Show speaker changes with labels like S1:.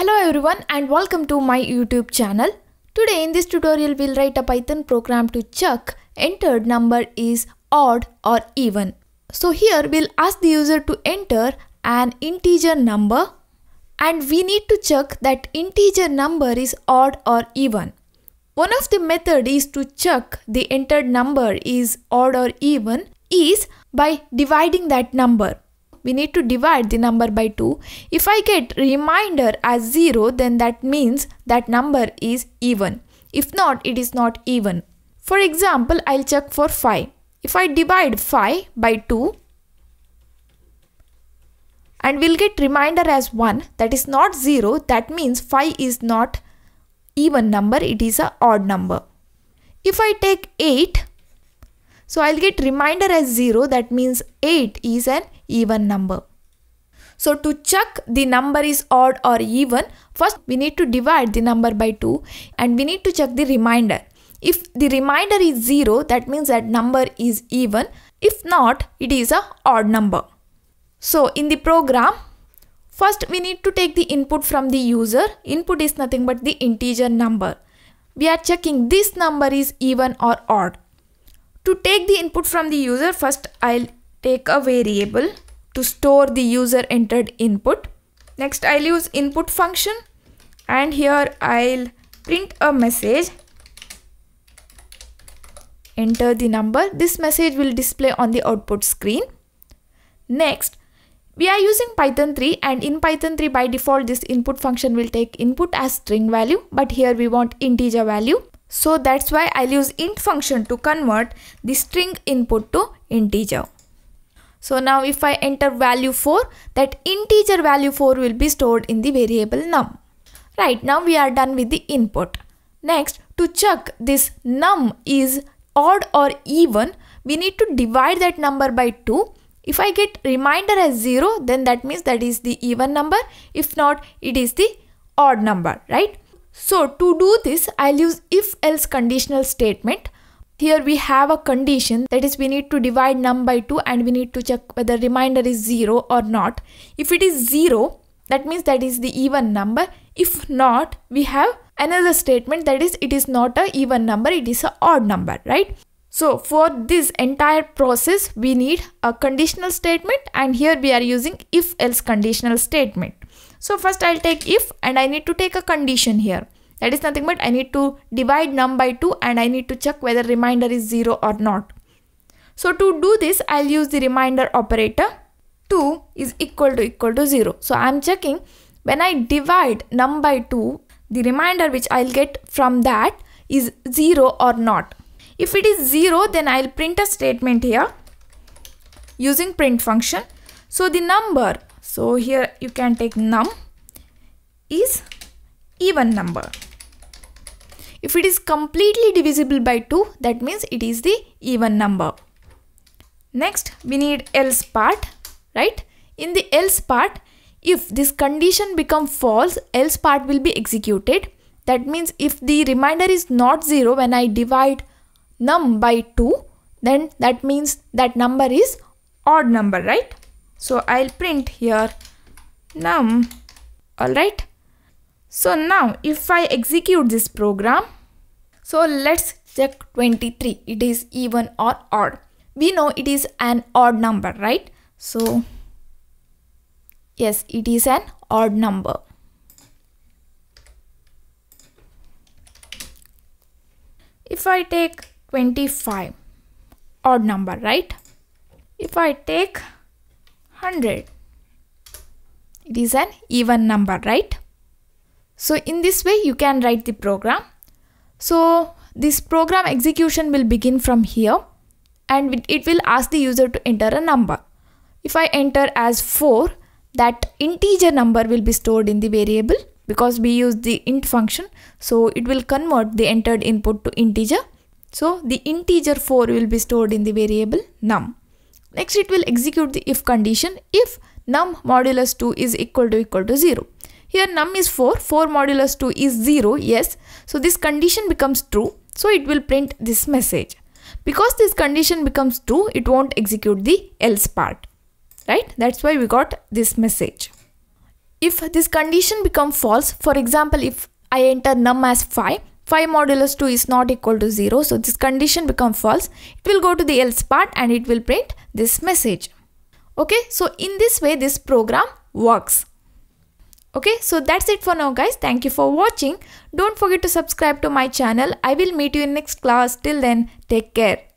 S1: Hello everyone and welcome to my YouTube channel. Today in this tutorial we'll write a Python program to check entered number is odd or even. So here we'll ask the user to enter an integer number and we need to check that integer number is odd or even. One of the method is to check the entered number is odd or even is by dividing that number we need to divide the number by 2. If I get remainder as 0 then that means that number is even. If not it is not even. For example I'll check for 5. If I divide 5 by 2 and we'll get remainder as 1 that is not 0 that means 5 is not even number it is a odd number. If I take 8 so I'll get reminder as 0 that means 8 is an even number. So to check the number is odd or even, first we need to divide the number by 2 and we need to check the remainder. If the remainder is 0 that means that number is even, if not it is a odd number. So in the program, first we need to take the input from the user, input is nothing but the integer number. We are checking this number is even or odd. To take the input from the user, first I'll take a variable to store the user entered input. Next I'll use input function and here I'll print a message. Enter the number. This message will display on the output screen. Next, we are using Python 3 and in Python 3 by default this input function will take input as string value but here we want integer value. So that's why I'll use int function to convert the string input to integer. So now if I enter value 4, that integer value 4 will be stored in the variable num. Right now we are done with the input. Next to check this num is odd or even, we need to divide that number by 2. If I get reminder as 0, then that means that is the even number. If not, it is the odd number, right? So to do this, I'll use if else conditional statement. Here we have a condition that is we need to divide num by 2 and we need to check whether remainder is 0 or not. If it is 0, that means that is the even number. If not, we have another statement that is it is not a even number, it is a odd number, right? So for this entire process, we need a conditional statement and here we are using if else conditional statement. So first I'll take if and I need to take a condition here. That is nothing but I need to divide num by 2 and I need to check whether remainder is 0 or not. So to do this, I'll use the remainder operator. 2 is equal to equal to 0. So I'm checking when I divide num by 2, the remainder which I'll get from that is 0 or not. If it is 0, then I'll print a statement here using print function. So the number, so here you can take num is even number. If it is completely divisible by 2, that means it is the even number. Next, we need else part, right? In the else part, if this condition become false, else part will be executed. That means if the remainder is not 0 when I divide num by 2 then that means that number is odd number right so I'll print here num alright so now if I execute this program so let's check 23 it is even or odd we know it is an odd number right so yes it is an odd number if I take 25 odd number right if I take 100 it is an even number right so in this way you can write the program so this program execution will begin from here and it will ask the user to enter a number if I enter as 4 that integer number will be stored in the variable because we use the int function so it will convert the entered input to integer so the integer 4 will be stored in the variable num. Next it will execute the if condition if num modulus 2 is equal to equal to 0. Here num is 4, 4 modulus 2 is 0, yes. So this condition becomes true. So it will print this message. Because this condition becomes true, it won't execute the else part. Right? That's why we got this message. If this condition becomes false, for example, if I enter num as 5, 5 modulus 2 is not equal to 0 so this condition become false it will go to the else part and it will print this message okay so in this way this program works okay so that's it for now guys thank you for watching don't forget to subscribe to my channel i will meet you in next class till then take care